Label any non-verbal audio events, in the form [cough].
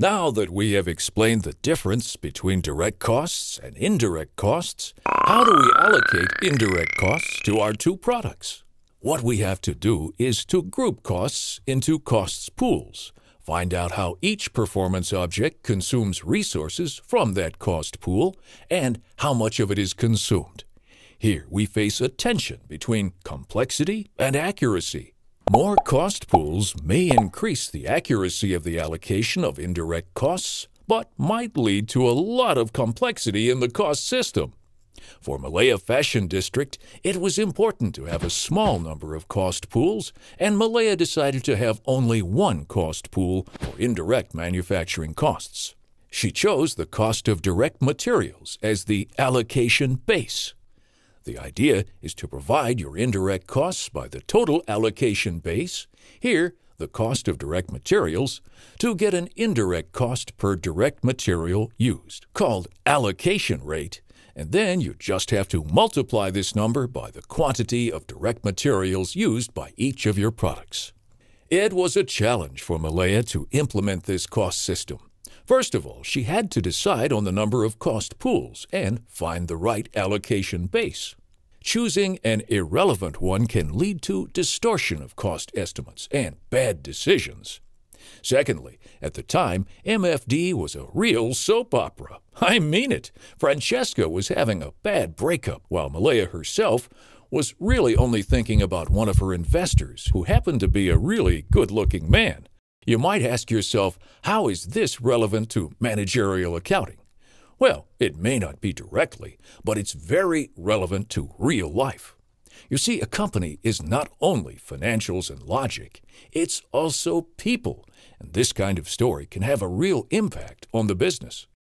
Now that we have explained the difference between direct costs and indirect costs, how do we allocate indirect costs to our two products? What we have to do is to group costs into costs pools, find out how each performance object consumes resources from that cost pool, and how much of it is consumed. Here we face a tension between complexity and accuracy, more cost pools may increase the accuracy of the allocation of indirect costs, but might lead to a lot of complexity in the cost system. For Malaya Fashion District, it was important to have a small number of cost pools, and Malaya decided to have only one cost pool for indirect manufacturing costs. She chose the cost of direct materials as the allocation base. The idea is to provide your indirect costs by the total allocation base, here the cost of direct materials, to get an indirect cost per direct material used, called allocation rate, and then you just have to multiply this number by the quantity of direct materials used by each of your products. It was a challenge for Malaya to implement this cost system. First of all, she had to decide on the number of cost pools and find the right allocation base. Choosing an irrelevant one can lead to distortion of cost estimates and bad decisions. Secondly, at the time, MFD was a real soap opera. [laughs] I mean it. Francesca was having a bad breakup, while Malaya herself was really only thinking about one of her investors, who happened to be a really good looking man. You might ask yourself, how is this relevant to managerial accounting? Well, it may not be directly, but it's very relevant to real life. You see, a company is not only financials and logic, it's also people, and this kind of story can have a real impact on the business.